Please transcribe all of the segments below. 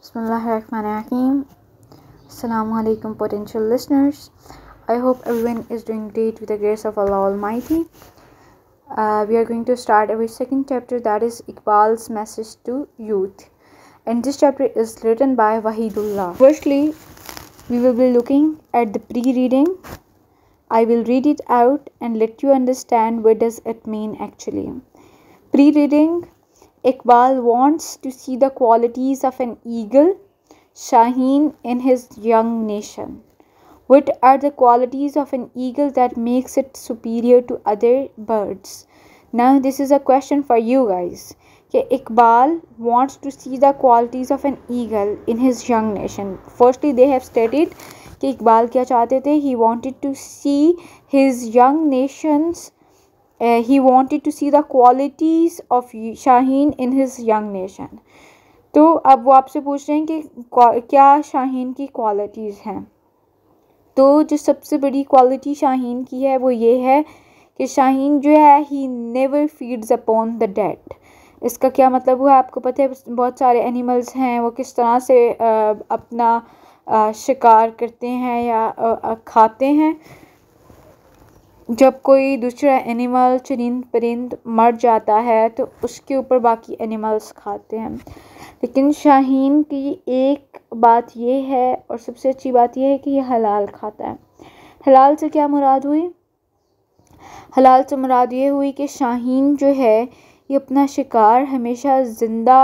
Bismillahirrahmanirrahim. Assalamu alaikum, potential listeners. I hope everyone is doing great with the grace of Allah Almighty. Uh, we are going to start our second chapter that is Iqbal's message to youth. And this chapter is written by Wahidullah. Firstly, we will be looking at the pre reading. I will read it out and let you understand what does it mean actually. Pre reading Iqbal wants to see the qualities of an eagle, Shaheen, in his young nation. What are the qualities of an eagle that makes it superior to other birds? Now, this is a question for you guys. Okay, Iqbal wants to see the qualities of an eagle in his young nation. Firstly, they have stated that Iqbal. क्या चाहते थे he wanted to see his Uh, he wanted to see the qualities of Shaheen in his young nation. तो अब वो आपसे पूछ रहे हैं कि क्या शाहीन की क्वालिटीज़ हैं तो जो सबसे बड़ी क्वालिटी शाहीन की है वो ये है कि शाहीन जो है he never feeds upon the dead इसका क्या मतलब हुआ आपको पता है बहुत सारे एनिमल्स हैं वो किस तरह से uh, अपना uh, शिकार करते हैं या uh, खाते हैं जब कोई दूसरा एनिमल चरिंद परिंद मर जाता है तो उसके ऊपर बाकी एनिमल्स खाते हैं लेकिन शाहीन की एक बात यह है और सबसे अच्छी बात यह है कि यह हलाल खाता है हलाल से क्या मुराद हुई हलाल से मुराद ये हुई कि शाहीन जो है ये अपना शिकार हमेशा ज़िंदा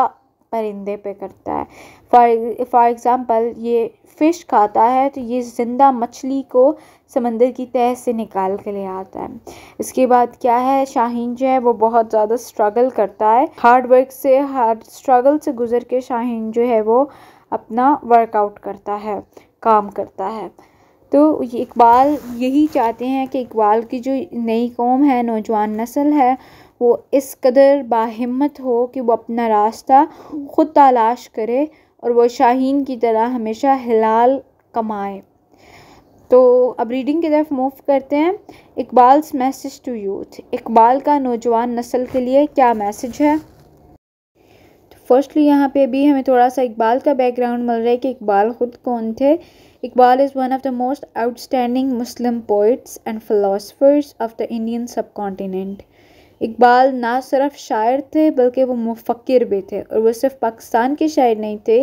परिंदे पे करता है फॉर फॉर एग्ज़ाम्पल ये फ़िश खाता है तो ये ज़िंदा मछली को समंदर की तह से निकाल के ले आता है इसके बाद क्या है शाहीन जो है वो बहुत ज़्यादा स्ट्रगल करता है हार्ड वर्क से हार्ड स्ट्रगल से गुजर के शाहीन जो है वो अपना वर्कआउट करता है काम करता है तो इकबाल यही चाहते हैं कि इकबाल की जो नई कौम है नौजवान नस्ल है वो इस कदर बाहिम्मत हो कि वो अपना रास्ता ख़ुद तलाश करे और वो शाहीन की तरह हमेशा हिलाल कमाए तो अब रीडिंग की तरफ मूव करते हैं Iqbal's message to youth Iqbal का नौजवान नस्ल के लिए क्या मैसेज है तो फर्स्टली यहाँ पे भी हमें थोड़ा सा इकबाल का बैकग्राउंड मिल रहा है कि इकबाल ख़ुद कौन थे Iqbal is one of the most outstanding Muslim poets and philosophers of the Indian subcontinent Iqbal ना सिर्फ शायर थे बल्कि वो मुफ़क्र भी थे और वो सिर्फ पाकिस्तान के शायर नहीं थे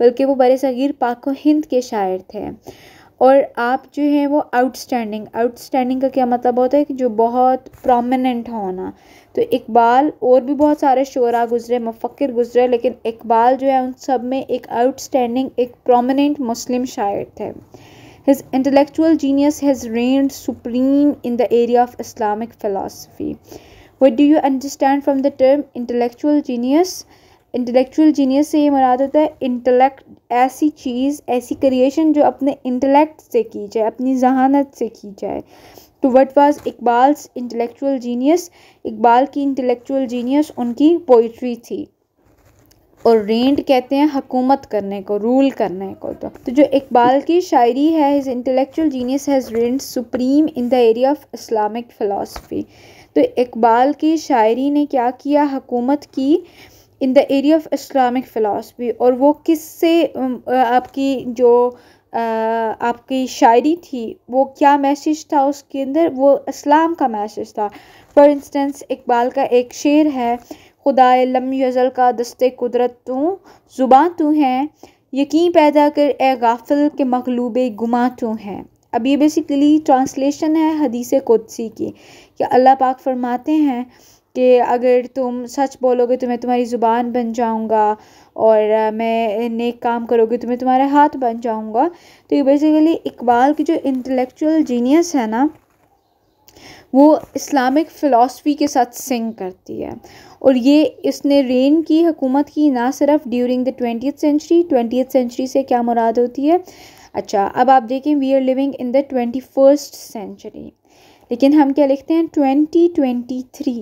बल्कि वो बर सग़ीर पाक हिंद के शायर थे और आप जो हैं वो आउटस्टैंडिंग आउटस्टैंडिंग का क्या मतलब होता है कि जो बहुत प्रोमिनेंट होना तो इकबाल और भी बहुत सारे शोरा गुज़रे मुफ़क्र गुज़रे लेकिन इकबाल जो है उन सब में एक आउटस्टैंडिंग एक प्रोमिनेंट मुस्लिम शायर थे his intellectual genius has reigned supreme in the area of Islamic philosophy what do you understand from the term intellectual genius intellectual genius से ये मुराद होता है इंटलेक्ट ऐसी चीज़ ऐसी क्रिएशन जो अपने इंटलेक्ट से की जाए अपनी जहानत से की जाए तो what was Iqbal's intellectual genius Iqbal की इंटलेक्चुअल जीनियस उनकी पोइट्री थी और रेंट कहते हैं हकूमत करने को रूल करने को तो तो जो इकबाल की शायरी है his intellectual genius has reigned supreme in the area of Islamic philosophy तो इकबाल की शायरी ने क्या किया हकूमत की in the area of Islamic philosophy और वो किस से आपकी जो आपकी शायरी थी वो क्या मैसेज था उसके अंदर वो इस्लाम का मैसेज था फॉर इंस्टेंस इकबाल का एक शेर है खुदा लम यज़ल का दस्ते कुदरत तू जुबा तू हैं यकीन पैदा कर ए गाफिल के मकलूब गुमा तू हैं अब ये बेसिकली ट्रांसलेशन है हदीस कुदसी की कि अल्लाह पाक फरमाते हैं कि अगर तुम सच बोलोगे तो मैं तुम्हारी ज़ुबान बन जाऊँगा और मैं नेक काम करोगे तो मैं तुम्हारे हाथ बन जाऊँगा तो ये बेसिकली इकबाल की जो इंटेलेक्चुअल जीनियस है ना वो इस्लामिक फ़िलासफ़ी के साथ सिंग करती है और ये इसने रेन की हुकूमत की ना सिर्फ during the twenty century twenty century से क्या मुराद होती है अच्छा अब आप देखें we are living in the twenty first century लेकिन हम क्या लिखते हैं ट्वेंटी ट्वेंटी थ्री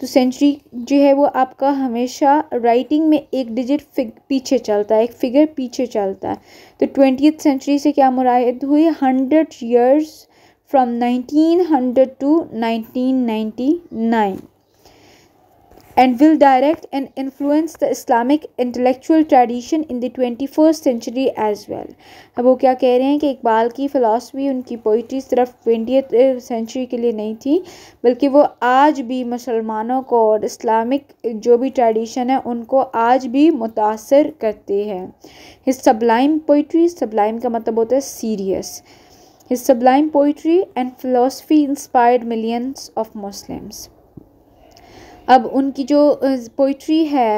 तो सेंचुरी जो है वो आपका हमेशा राइटिंग में एक डिजिट फिग पीछे चलता है एक फिगर पीछे चलता है तो ट्वेंटी सेंचुरी से क्या मुराद हुई hundred years from nineteen hundred to nineteen ninety nine and will direct and influence the Islamic intellectual tradition in the 21st century as well. अब वो क्या कह रहे हैं कि इकबाल की फ़िलासफ़ी उनकी पोइट्री सिर्फ ट्वेंटियथ सेंचुरी के लिए नहीं थी बल्कि वो आज भी मुसलमानों को और इस्लामिक जो भी ट्रेडिशन है उनको आज भी मुतासर करते हैं हिज सबलाइम पोइट्री सबलाइम का मतलब होता है serious His sublime poetry and philosophy inspired millions of Muslims. अब उनकी जो पोइट्री है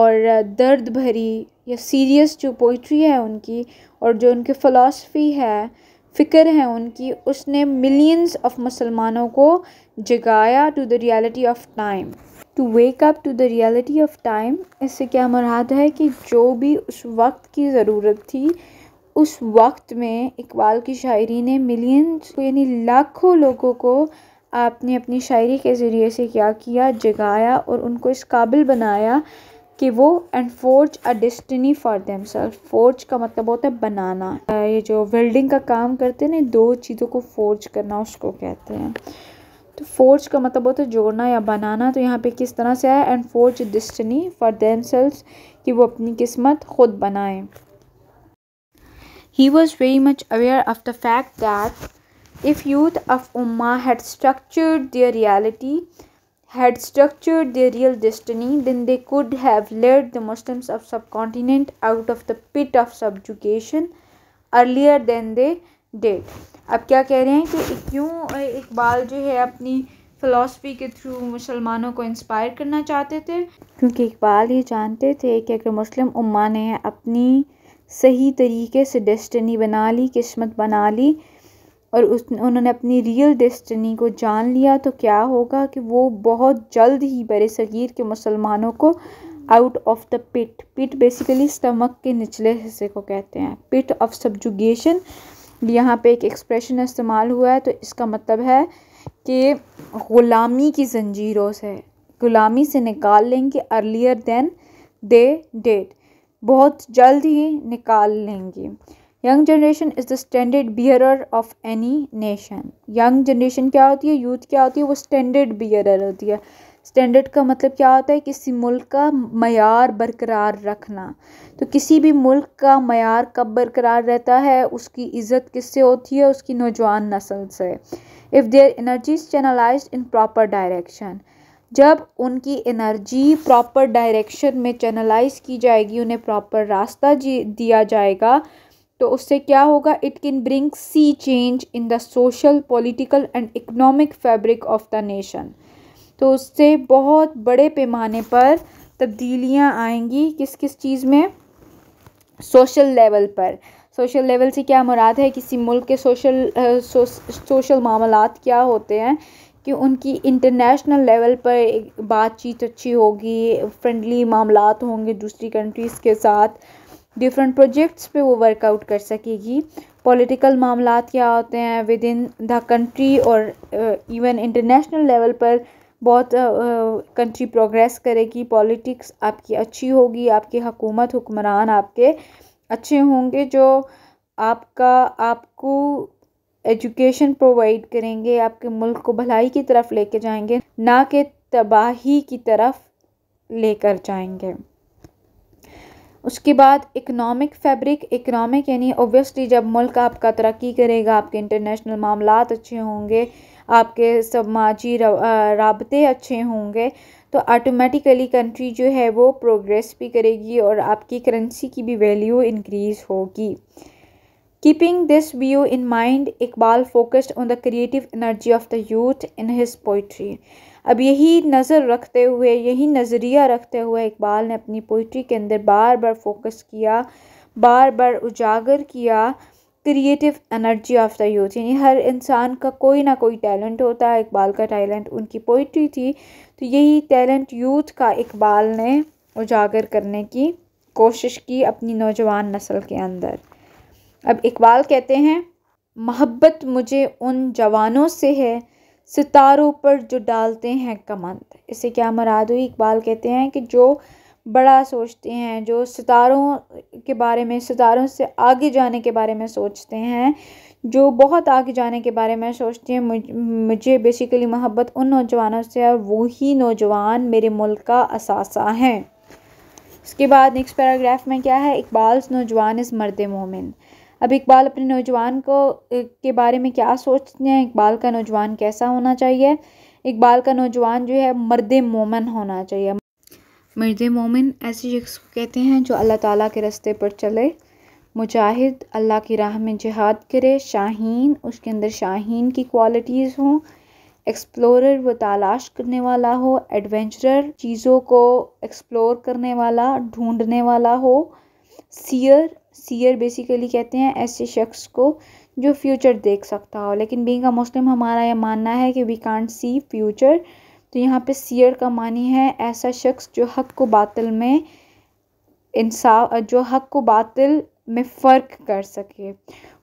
और दर्द भरी या सीरियस जो पोइट्री है उनकी और जो उनकी फ़लासफ़ी है फ़िक्र है उनकी उसने मिलियंस ऑफ मुसलमानों को जगाया to the reality of time to wake up to the reality of time इससे क्या मुराद है कि जो भी उस वक्त की ज़रूरत थी उस वक्त में इकबाल की शायरी ने मिलियंस यानी लाखों लोगों को आपने अपनी शायरी के ज़रिए से क्या किया जगाया और उनको इस काबिल बनाया कि वो and forge a destiny for them self forge का मतलब होता है बनाना ये जो वेल्डिंग का काम करते हैं ना दो चीज़ों को फोर्ज करना उसको कहते हैं तो फोर्ज का मतलब होता है जोड़ना या बनाना तो यहाँ पे किस तरह से आया and forge destiny for them कि वो अपनी किस्मत खुद बनाएं he was very much aware of the fact that If youth of Ummah had structured their reality, had structured their real destiny, then they could have led the Muslims of subcontinent out of the pit of subjugation earlier than they did. अब क्या कह रहे हैं कि क्यों Iqbal jo hai apni philosophy के through मुसलमानों को इंस्पायर करना चाहते थे क्योंकि इकबाल ये जानते थे कि अगर मुस्लिम उम्मा ने अपनी सही तरीके से डेस्टनी बना ली किस्मत बना ली और उस उन्होंने अपनी रियल डेस्टिनी को जान लिया तो क्या होगा कि वो बहुत जल्द ही बड़े सग़ीर के मुसलमानों को out of the pit pit basically stomach के निचले हिस्से को कहते हैं पिट ऑफ सब्जुगेशन यहाँ पे एक एक्सप्रेशन इस्तेमाल हुआ है तो इसका मतलब है कि ग़ुलामी की जंजीरों से ग़ुलामी से निकाल लेंगे अर्लियर दैन दे डेट बहुत जल्द ही निकाल लेंगे young generation is the standard bearer of any nation young generation क्या होती है यूथ क्या होती है वो स्टैंडर्ड बियरर होती है स्टैंडर्ड का मतलब क्या होता है किसी मुल्क का मैार बरकरार रखना तो किसी भी मुल्क का मैार कब बरकरार रहता है उसकी इज़्ज़त किससे होती है उसकी नौजवान नस्ल से if their energies channelize in proper direction जब उनकी एनर्जी प्रॉपर डायरेक्शन में चैनलाइज की जाएगी उन्हें प्रॉपर रास्ता दिया जाएगा तो उससे क्या होगा it can bring sea change in the social political and economic fabric of the nation तो उससे बहुत बड़े पैमाने पर तब्दीलियाँ आएंगी किस किस चीज़ में सोशल लेवल पर सोशल लेवल से क्या मुराद है किसी मुल्क के सोशल सोशल मामला क्या होते हैं कि उनकी इंटरनेशनल लेवल पर बातचीत अच्छी होगी फ्रेंडली मामला होंगे दूसरी कंट्रीज़ के साथ डिफरेंट प्रोजेक्ट्स पे वो वर्कआउट कर सकेगी पॉलिटिकल मामला क्या होते हैं विद इन द कंट्री और इवन इंटरनेशनल लेवल पर बहुत कंट्री uh, प्रोग्रेस uh, करेगी पॉलिटिक्स आपकी अच्छी होगी आपकी हकूमत हुक्मरान आपके अच्छे होंगे जो आपका आपको एजुकेशन प्रोवाइड करेंगे आपके मुल्क को भलाई की तरफ लेके जाएंगे ना कि तबाही की तरफ लेकर जाएंगे उसके बाद इकनॉमिक फैब्रिक इकनॉमिक यानी ओबियसली जब मुल्क आपका तरक्की करेगा आपके इंटरनेशनल मामला अच्छे होंगे आपके समाजी रबते अच्छे होंगे तो आटोमेटिकली कंट्री जो है वो प्रोग्रेस भी करेगी और आपकी करेंसी की भी वैल्यू इंक्रीज़ होगी keeping this view in mind Iqbal focused on the creative energy of the youth in his poetry अब यही नज़र रखते हुए यही नज़रिया रखते हुए इकबाल ने अपनी पोइट्री के अंदर बार बार फोकस किया बार बार उजागर किया creative energy of the youth यानी हर इंसान का कोई ना कोई टैलेंट होता है इकबाल का टैलेंट उनकी पोइट्री थी तो यही टैलेंट यूथ का इकबाल ने उजागर करने की कोशिश की अपनी नौजवान नस्ल के अंदर अब इकबाल कहते हैं मोहब्बत मुझे उन जवानों से है सितारों पर जो डालते हैं कमंद इसे क्या मुराद हुई इकबाल कहते हैं कि जो बड़ा सोचते हैं जो सितारों के बारे में सितारों से आगे जाने के बारे में सोचते हैं जो बहुत आगे जाने के बारे में सोचते हैं मुझे, बेसिकली मोहब्बत उन नौजवानों से और वो ही नौजवान मेरे मुल्क का असासा हैं इसके बाद नेक्स्ट पैराग्राफ में क्या है इकबाल नौजवान इस मर्द मोमिन अब इकबाल अपने नौजवान को के बारे में क्या सोचते हैं इकबाल का नौजवान कैसा होना चाहिए इकबाल का नौजवान जो है मर्द मोमन होना चाहिए मर्द मोमिन ऐसे शख्स को कहते हैं जो अल्लाह ताला के रास्ते पर चले मुजाहिद अल्लाह की राह में जिहाद करे शाहीन उसके अंदर शाहीन की क्वालिटीज़ हों एक्सप्लोरर व तलाश करने वाला हो एडवेंचरर चीज़ों को एक्सप्लोर करने वाला ढूंढने वाला हो सियर सीयर बेसिकली कहते हैं ऐसे शख्स को जो फ्यूचर देख सकता हो लेकिन बींग अ मुस्लिम हमारा यह मानना है कि वी कॉन्ट सी फ्यूचर तो यहाँ पे सीयर का मानी है ऐसा शख्स जो हक को बातिल में इंसाफ जो हक को बातिल में फ़र्क कर सके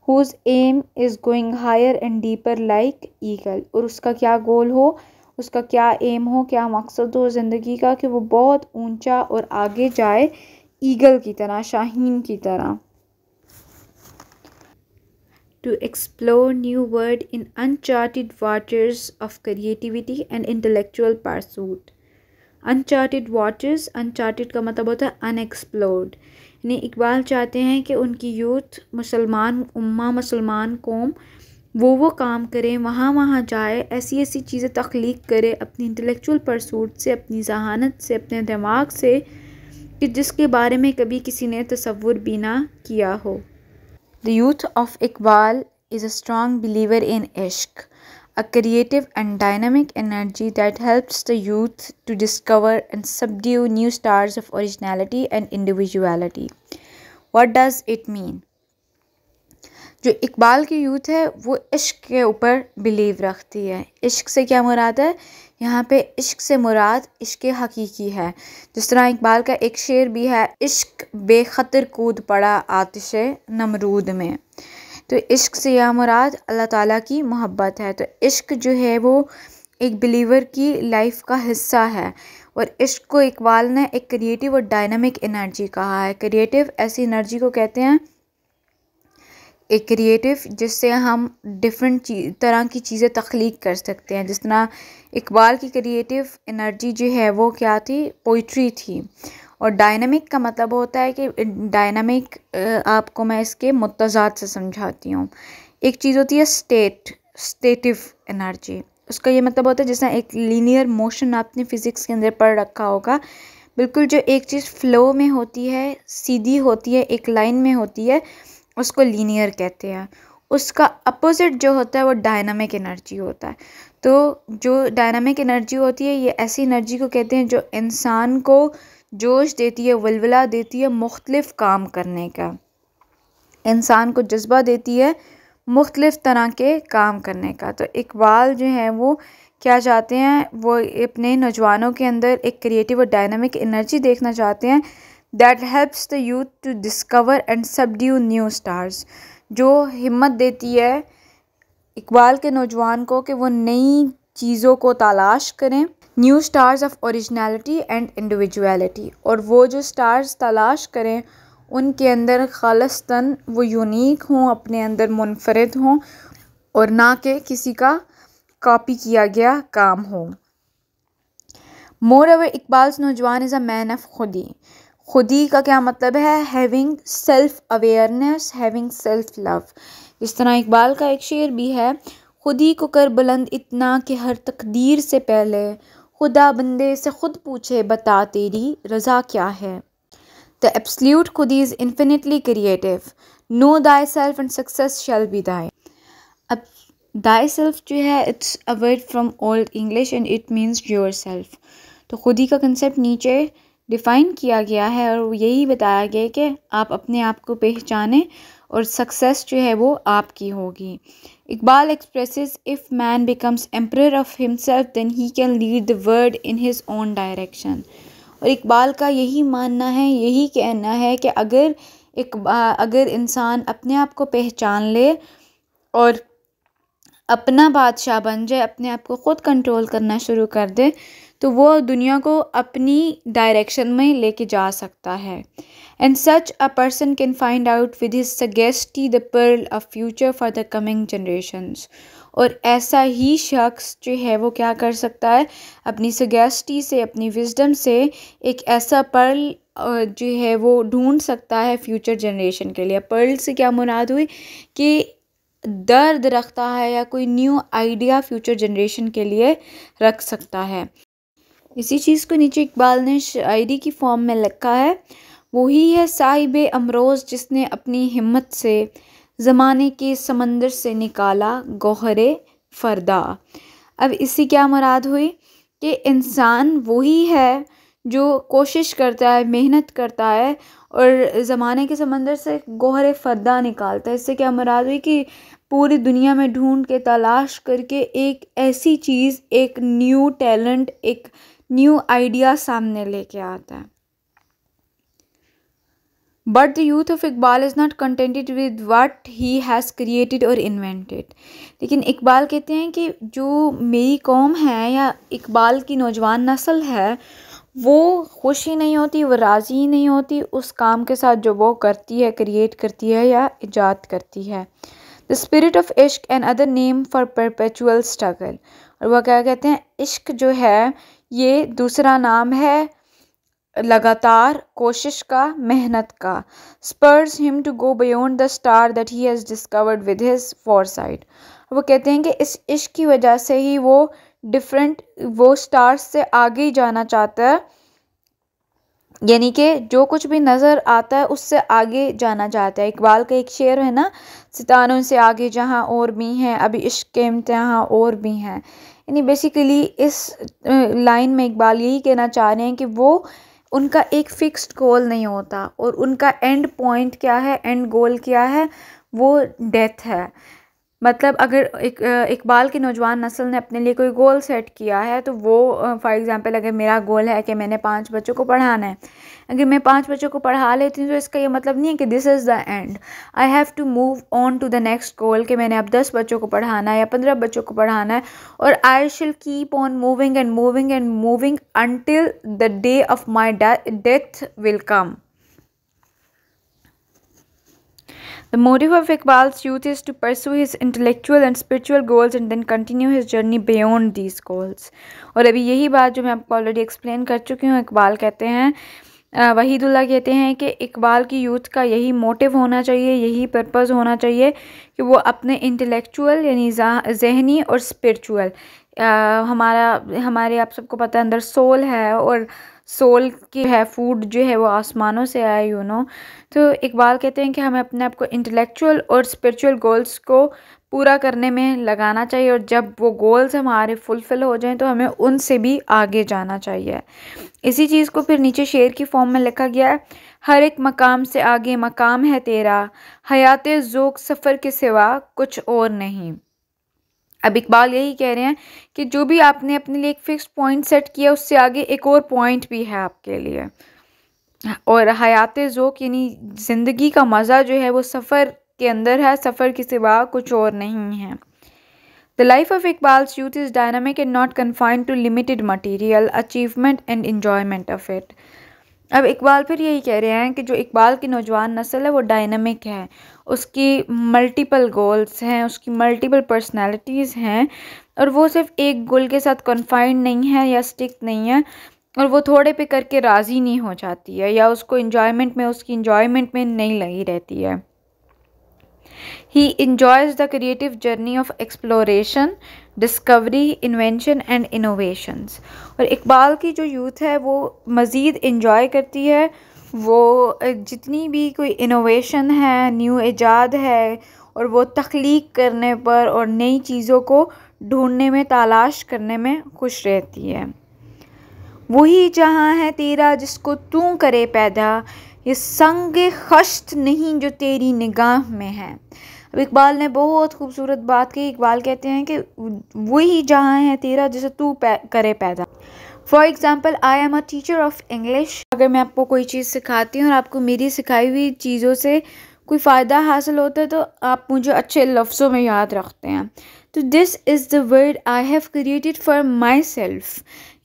whose aim is going higher and deeper like eagle और उसका क्या गोल हो उसका क्या एम हो क्या मकसद हो ज़िंदगी का कि वो बहुत ऊंचा और आगे जाए ईगल की तरह शाहीन की तरह to explore new world in uncharted waters of creativity and intellectual pursuit uncharted waters uncharted का मतलब होता है अनएक्सप्लोर्ड यानी इकबाल चाहते हैं कि उनकी यूथ मुसलमान उम्मा मुसलमान कौम वो वो काम करें वहाँ वहाँ जाए ऐसी ऐसी चीज़ें तख्लीक करें अपनी इंटेलेक्चुअल परसूट से अपनी जहानत से अपने दिमाग से कि जिसके बारे में कभी किसी ने तस्वुर भी ना किया हो the youth of Iqbal is a strong believer in इश्क a creative and dynamic energy that helps the youth to discover and subdue new stars of originality and individuality what does it mean जो इकबाल की youth है वो इश्क के ऊपर believe रखती है इश्क से क्या मुराद है यहाँ पे इश्क से मुराद इश्क हकीकी है जिस तरह इकबाल का एक शेर भी है इश्क बेखतर कूद पड़ा आतिश नमरूद में तो इश्क से यह मुराद अल्लाह ताला की मोहब्बत है तो इश्क जो है वो एक बिलीवर की लाइफ का हिस्सा है और इश्क को इकबाल ने एक क्रिएटिव और डायनामिक एनर्जी कहा है क्रिएटिव ऐसी एनर्जी को कहते हैं एक क्रिएटिव जिससे हम डिफरेंट तरह की चीज़ें तख्लीक कर सकते हैं जिस तरह इकबाल की क्रिएटिव एनर्जी जो है वो क्या थी पोइट्री थी और डायनामिक का मतलब होता है कि डायनामिक आपको मैं इसके मुतजाद से समझाती हूँ एक चीज़ होती है स्टेट स्टेटिव एनर्जी उसका ये मतलब होता है जैसा एक लीनियर मोशन आपने फ़िज़िक्स के अंदर पढ़ रखा होगा बिल्कुल जो एक चीज़ फ्लो में होती है सीधी होती है एक लाइन में होती है उसको लीनियर कहते हैं उसका अपोज़िट जो होता है वो डायनामिक एनर्जी होता है तो जो डायनामिक एनर्जी होती है ये ऐसी एनर्जी को कहते हैं जो इंसान को जोश देती है वलवला देती है मुख्तलिफ़ काम करने का इंसान को जज्बा देती है मुख्तलिफ़ तरह के काम करने का तो इकबाल जो है वो क्या चाहते हैं वो अपने नौजवानों के अंदर एक क्रिएटिव और डायनामिक एनर्जी देखना चाहते हैं that helps the youth to discover and subdue new stars जो हिम्मत देती है इकबाल के नौजवान को कि वो नई चीज़ों को तलाश करें new stars of originality and individuality और वो जो स्टार्स तलाश करें उनके अंदर तन वो यूनिक हों अपने अंदर मुनफरद हों और ना कि किसी का कॉपी किया गया काम हो मोर अवर इकबाल्स नौजवान इज़ अ मैन ऑफ खुदी खुदी का क्या मतलब है having self awareness having self love इस तरह इकबाल का एक शेर भी है खुद ही को कर बुलंद इतना कि हर तकदीर से पहले खुदा बंदे से खुद पूछे बता तेरी रज़ा क्या है द एब्सल्यूट खुदी is infinitely creative know thyself and success shall be thy अब दाई सेल्फ जो है it's a word from old English and it means yourself तो खुदी का कंसेप्ट नीचे डिफ़ाइन किया गया है और यही बताया गया है कि आप अपने आप को पहचानें और सक्सेस जो है वो आपकी होगी Iqbal expresses if man becomes emperor of himself then he can lead the world in his own direction और इकबाल का यही मानना है यही कहना है कि अगर एक अगर इंसान अपने आप को पहचान ले और अपना बादशाह बन जाए अपने आप को ख़ुद कंट्रोल करना शुरू कर दे तो वो दुनिया को अपनी डायरेक्शन में लेके जा सकता है and such a person can find out with his sagacity the pearl a future for the coming generations और ऐसा ही शख्स जो है वो क्या कर सकता है अपनी सगेस्टी से अपनी विजडम से एक ऐसा पर्ल जो है वो ढूंढ सकता है फ्यूचर जनरेशन के लिए पर्ल से क्या मुराद हुई कि दर्द रखता है या कोई न्यू आइडिया फ्यूचर जनरेशन के लिए रख सकता है इसी चीज़ को नीचे इकबाल ने शायरी की फॉर्म में लिखा है वही है साहिब अमरोज़ जिसने अपनी हिम्मत से ज़माने के समंदर से निकाला गहरे फरदा अब इससे क्या मुराद हुई कि इंसान वही है जो कोशिश करता है मेहनत करता है और ज़माने के समंदर से गहरे फरदा निकालता है इससे क्या मुराद हुई कि पूरी दुनिया में ढूंढ के तलाश करके एक ऐसी चीज़ एक न्यू टैलेंट एक न्यू आइडिया सामने लेके आता है but the youth of Iqbal is not contented with what he has created और इन्वेंटेड लेकिन इकबाल कहते हैं कि जो मेरी कौम है या इकबाल की नौजवान नस्ल है वो खुश ही नहीं होती वो राज़ी ही नहीं होती उस काम के साथ जो वो करती है क्रिएट करती है या ईजाद करती है द स्पिरिट ऑफ इश्क and other name for perpetual struggle और वह क्या कहते हैं इश्क जो है ये दूसरा नाम है लगातार कोशिश का मेहनत का spurs him to go beyond the star that he has discovered with his sight वो कहते हैं कि इस इश्क की वजह से ही वो डिफरेंट वो स्टार्स से आगे ही जाना चाहता है यानी कि जो कुछ भी नज़र आता है उससे आगे जाना चाहता है इकबाल का एक शेर है ना सितारों से आगे जहाँ और भी हैं अभी इश्क के इम्तहाँ और भी हैं यानी बेसिकली इस लाइन में इकबाल यही कहना चाह रहे हैं कि वो उनका एक फ़िक्स्ड गोल नहीं होता और उनका एंड पॉइंट क्या है एंड गोल क्या है वो डेथ है मतलब अगर एक इकबाल की नौजवान नस्ल ने अपने लिए कोई गोल सेट किया है तो वो फॉर एग्ज़ाम्पल अगर मेरा गोल है कि मैंने पांच बच्चों को पढ़ाना है अगर मैं पांच बच्चों को पढ़ा लेती हूँ तो इसका ये मतलब नहीं है कि this is the end I have to move on to the next goal कि मैंने अब दस बच्चों को पढ़ाना है या पंद्रह बच्चों को पढ़ाना है और I shall keep on moving and moving and moving until the day of my death will come The motive of Iqbal's youth is to pursue his intellectual and spiritual goals and then continue his journey beyond these goals. और अभी यही बात जो मैं आपको already explain कर चुकी हूँ इकबाल कहते हैं वहीदुल्ला कहते हैं कि इकबाल की यूथ का यही मोटिव होना चाहिए यही पर्पज़ होना चाहिए कि वो अपने इंटेलेक्चुअल यानी जहनी और स्परिचुअल हमारा हमारे आप सबको पता है अंदर सोल है और सोल की है फूड जो है वो आसमानों से आया यू नो तो इकबाल कहते हैं कि हमें अपने आप को इंटेलेक्चुअल और स्पिरिचुअल गोल्स को पूरा करने में लगाना चाहिए और जब वो गोल्स हमारे फुलफ़िल हो जाएं तो हमें उनसे भी आगे जाना चाहिए इसी चीज़ को फिर नीचे शेर की फॉर्म में लिखा गया है हर एक मकाम से आगे मकाम है तेरा हयात ज़ोक सफ़र के सिवा कुछ और नहीं अब इकबाल यही कह रहे हैं कि जो भी आपने अपने लिए एक फ़िक्स पॉइंट सेट किया उससे आगे एक और पॉइंट भी है आपके लिए और हयात ओक यानी ज़िंदगी का मज़ा जो है वो सफ़र के अंदर है सफ़र के सिवा कुछ और नहीं है the life of Iqbal's youth is dynamic and not confined to limited material achievement and enjoyment of it अब इकबाल फिर यही कह रहे हैं कि जो इकबाल की नौजवान नस्ल है वो डायनमिक है उसकी मल्टीपल गोल्स हैं उसकी मल्टीपल पर्सनालिटीज़ हैं और वो सिर्फ एक गोल के साथ कन्फाइंड नहीं है या स्टिक नहीं है और वो थोड़े पे करके राज़ी नहीं हो जाती है या उसको इन्जॉयमेंट में उसकी इन्जॉयमेंट में नहीं लगी रहती है he enjoys the creative journey of exploration discovery invention and innovations और इकबाल की जो यूथ है वो मज़ीद इन्जॉय करती है वो जितनी भी कोई इनोवेशन है न्यू ईजाद है और वो तख्लीक करने पर और नई चीज़ों को ढूंढने में तलाश करने में खुश रहती है वही जहाँ है तेरा जिसको तू करे पैदा ये संग खश्त नहीं जो तेरी निगाह में है अब इकबाल ने बहुत खूबसूरत बात की इकबाल कहते हैं कि वही जहाँ है तेरा जिसे तू पै, करे पैदा for example I am a teacher of English अगर मैं आपको कोई चीज़ सिखाती हूँ और आपको मेरी सिखाई हुई चीज़ों से कोई फ़ायदा हासिल होता है तो आप मुझे अच्छे लफ्ज़ों में याद रखते हैं तो this is the word I have created for myself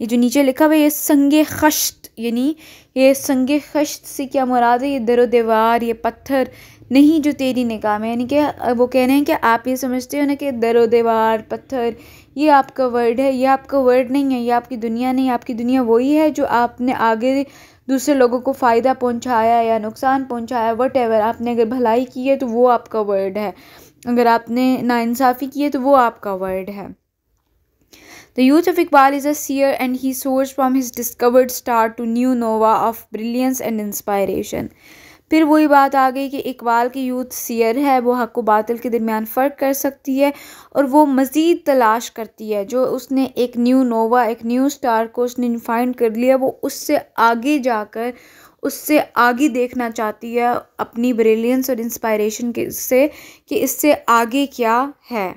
ये जो नीचे लिखा हुआ है ये संग खश्त यानी ये संग खशत से क्या मुराद है ये दर दीवार ये पत्थर नहीं जो तेरी निकाह में यानी कि वो कह रहे हैं कि आप ये समझते हो ना कि दर दीवार पत्थर ये आपका वर्ड है ये आपका वर्ड नहीं है ये आपकी दुनिया नहीं आपकी दुनिया वही है जो आपने आगे दूसरे लोगों को फ़ायदा पहुंचाया या नुकसान पहुंचाया वट आपने अगर भलाई की है तो वो आपका वर्ड है अगर आपने नासाफ़ी की है तो वो आपका वर्ड है The youth of Iqbal is a seer and he soars from his discovered star to new nova of brilliance and inspiration. फिर वही बात आ गई कि इकबाल की यूथ सियर है वो हक व बातिल के दरमियान फ़र्क कर सकती है और वो मज़ीद तलाश करती है जो उसने एक न्यू नोवा एक न्यू स्टार को उसने फाइंड कर लिया वो उससे आगे जाकर उससे आगे देखना चाहती है अपनी ब्रिलियंस और इंस्पायरेशन के से कि इससे आगे क्या है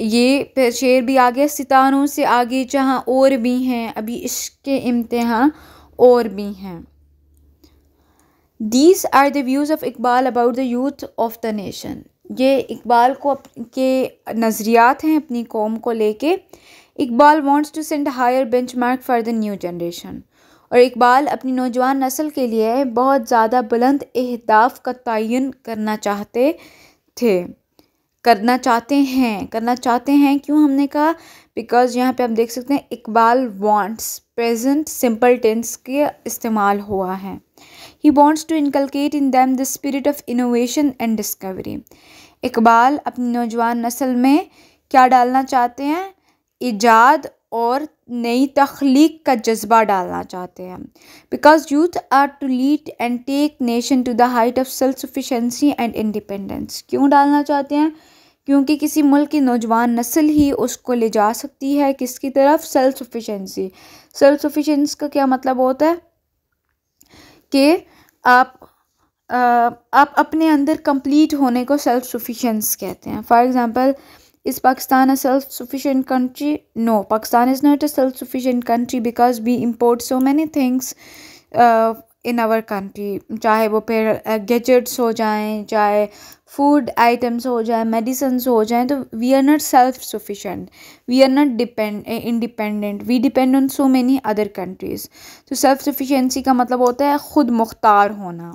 ये शेर भी आ गया सितारों से आगे जहाँ और भी हैं अभी इसके इम्तहा और भी हैं these are the views of Iqbal about the youth of the nation ये इकबाल को के नज़रियात हैं अपनी कौम को लेके Iqbal wants to send higher benchmark for the new generation और इकबाल अपनी नौजवान नस्ल के लिए बहुत ज़्यादा बुलंद अहदाफ का तयन करना चाहते थे करना चाहते हैं करना चाहते हैं क्यों हमने कहा बिकॉज यहाँ पे आप देख सकते हैं Iqbal wants present simple tense के इस्तेमाल हुआ है he wants to inculcate in them the spirit of innovation and discovery Iqbal अपनी नौजवान नस्ल में क्या डालना चाहते हैं ईजाद और नई तख्लीक का जज्बा डालना चाहते हैं because youth are to lead and take nation to the height of self sufficiency and independence क्यों डालना चाहते हैं क्योंकि किसी मुल्क की नौजवान नस्ल ही उसको ले जा सकती है किसकी तरफ सेल्फ सफिशेंसी सेल्फ सफिशेंस का क्या मतलब होता है कि आप आप अपने अंदर कंप्लीट होने को सेल्फ सफिशेंस कहते हैं for example is Pakistan a self sufficient country no Pakistan is not a self sufficient country because we import so many things in our country चाहे वो फिर गेजट्स हो जाएँ चाहे फूड आइटम्स हो जाए मेडिसन हो जाएं तो we are not self sufficient we are not depend independent we depend on so many other countries तो सेल्फ सफिशेंसी का मतलब होता है ख़ुद मुख्तार होना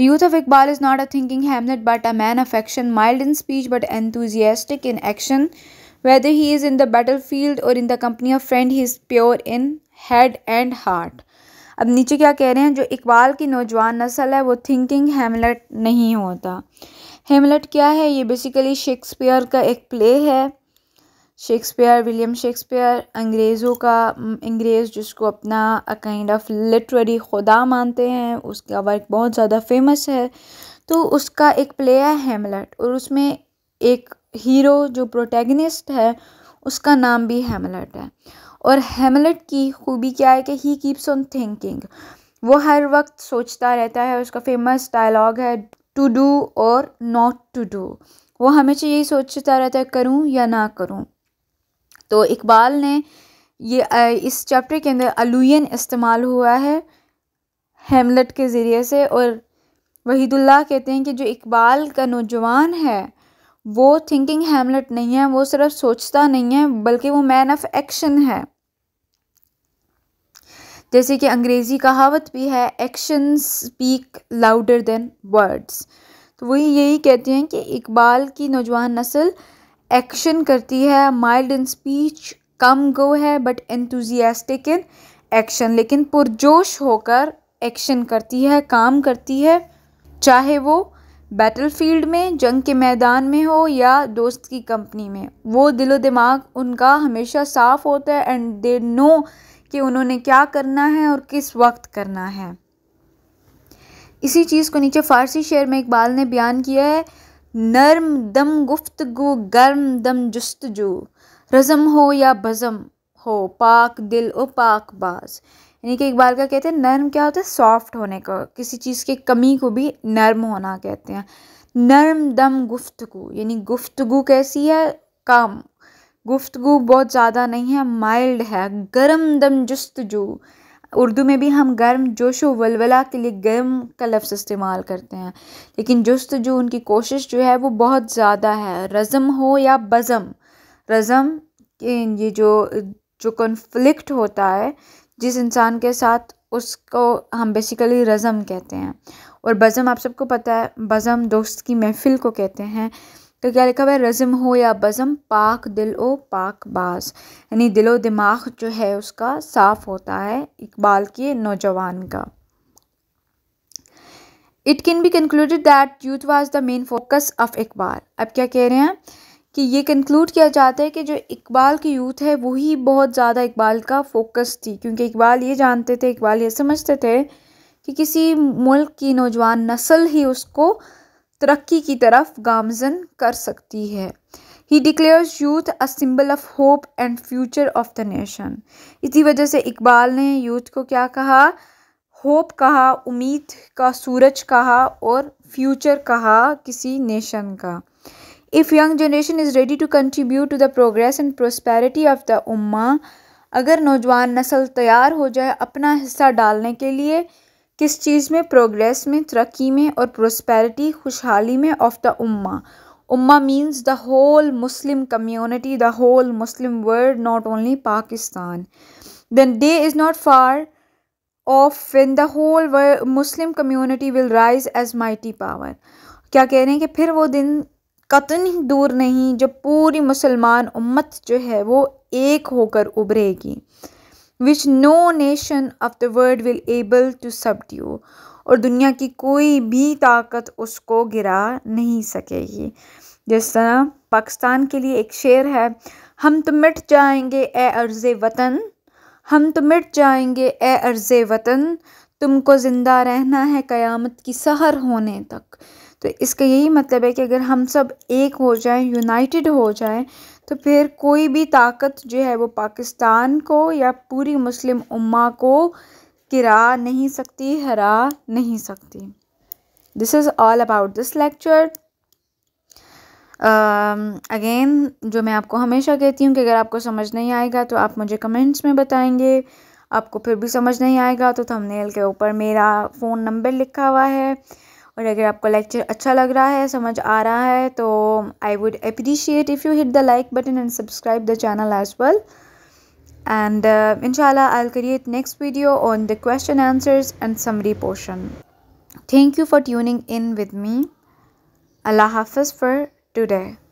youth of Iqbal is not a thinking hamlet but a man of action mild in speech but enthusiastic in action whether he is in the battlefield और in the company of friend he is pure in head and heart अब नीचे क्या कह रहे हैं जो इकबाल की नौजवान नस्ल है वो थिंकिंग हेमलेट नहीं होता हेमलेट क्या है ये बेसिकली शेक्सपियर का एक प्ले है शेक्सपियर विलियम शेक्सपियर अंग्रेज़ों का अंग्रेज़ जिसको अपना काइंड ऑफ लिटरेरी खुदा मानते हैं उसका वर्क बहुत ज़्यादा फेमस है तो उसका एक प्ले है हेमलेट और उसमें एक हीरो जो प्रोटैगनिस्ट है उसका नाम भी हेमलेट है और हेमलेट की खूबी क्या है कि ही कीप्स ऑन थिंकिंग वो हर वक्त सोचता रहता है उसका फेमस डायलॉग है टू डू और नॉट टू डू वो हमेशा यही सोचता रहता है करूँ या ना करूँ तो इकबाल ने ये इस चैप्टर के अंदर अलुयन इस्तेमाल हुआ है हेमलेट के ज़रिए से और वहीदुल्ला कहते हैं कि जो इकबाल का नौजवान है वो थिंकिंग हैमलेट नहीं है वो सिर्फ सोचता नहीं है बल्कि वो मैन ऑफ एक्शन है जैसे कि अंग्रेज़ी कहावत भी है action speak louder than words तो वही यही कहती हैं कि इकबाल की नौजवान नस्ल एक्शन करती है माइल्ड इन स्पीच कम गो है बट एंथुजियास्टिक इन एक्शन लेकिन पुरजोश होकर एक्शन करती है काम करती है चाहे वो बैटलफील्ड में जंग के मैदान में हो या दोस्त की कंपनी में वो दिलो दिमाग उनका हमेशा साफ़ होता है एंड दे नो कि उन्होंने क्या करना है और किस वक्त करना है इसी चीज़ को नीचे फ़ारसी शेर में इकबाल ने बयान किया है नर्म दम गुफ्त गु गर्म दम जू रज़म हो या बज़म हो पाक दिल ओ पाक बाज़ यानी कि इकबाल का कहते हैं नर्म क्या होता है सॉफ्ट होने का किसी चीज़ की कमी को भी नर्म होना कहते हैं नर्म दम गुफ्तगु यानी गुफ्तगु कैसी है काम गुफ्तगु बहुत ज़्यादा नहीं है माइल्ड है गर्म दम जस्तजू उर्दू में भी हम गर्म जोश व वलवला के लिए गर्म का लफ्ज़ इस्तेमाल करते हैं लेकिन जस्त जो उनकी कोशिश जो है वो बहुत ज़्यादा है रज़म हो या बज़म रज़म ये जो जो कन्फ्लिक्ट होता है जिस इंसान के साथ उसको हम बेसिकली रज़म कहते हैं और बज़म आप सबको पता है बज़म दोस्त की महफ़िल को कहते हैं तो क्या लिखा हुआ है रज़म हो या बज़म पाक दिल ओ पाक बाज यानी दिलो दिमाग जो है उसका साफ़ होता है इकबाल के नौजवान का it can be concluded that youth was the main focus of Iqbal अब क्या कह रहे हैं कि ये कंक्लूड किया जाता है कि जो इकबाल की यूथ है वही बहुत ज़्यादा इकबाल का फोकस थी क्योंकि इकबाल ये जानते थे इकबाल ये समझते थे कि किसी मुल्क की नौजवान नस्ल ही उसको तरक्की की तरफ गामजन कर सकती है he declares youth a symbol of hope and future of the nation इसी वजह से इकबाल ने यूथ को क्या कहा होप कहा उम्मीद का सूरज कहा और फ्यूचर कहा किसी नेशन का if young generation is ready to contribute to the progress and prosperity of the ummah अगर नौजवान नस्ल तैयार हो जाए अपना हिस्सा डालने के लिए किस चीज़ में प्रोग्रेस में तरक्की में और प्रोस्पैरिटी खुशहाली में ऑफ़ द उम्मा उम्मा means the whole Muslim community the whole Muslim world not only Pakistan then day is not far off the whole whole Muslim community will rise as mighty power क्या कह रहे हैं कि फिर वो दिन कतन दूर नहीं जब पूरी मुसलमान उम्मत जो है वो एक होकर उभरेगी which no nation of the world will able to subdue और दुनिया की कोई भी ताकत उसको गिरा नहीं सकेगी जिस तरह पाकिस्तान के लिए एक शेर है हम तो मिट जाएंगे ए अर्ज़ वतन हम तो मिट जाएंगे ए अर्ज़ वतन तुमको ज़िंदा रहना है क़यामत की सहर होने तक तो इसका यही मतलब है कि अगर हम सब एक हो जाएं यूनाइटेड हो जाएं तो फिर कोई भी ताकत जो है वो पाकिस्तान को या पूरी मुस्लिम उम्मा को गिरा नहीं सकती हरा नहीं सकती this is all about this lecture again uh, जो मैं आपको हमेशा कहती हूँ कि अगर आपको समझ नहीं आएगा तो आप मुझे कमेंट्स में बताएंगे आपको फिर भी समझ नहीं आएगा तो थंबनेल के ऊपर मेरा फ़ोन नंबर लिखा हुआ है और अगर आपको लेक्चर अच्छा लग रहा है समझ आ रहा है तो I would appreciate if you hit the like button and subscribe the channel as well and इनशाला I create next video on the question answers and summary portion thank you for tuning in with me अल्लाह हाफ for today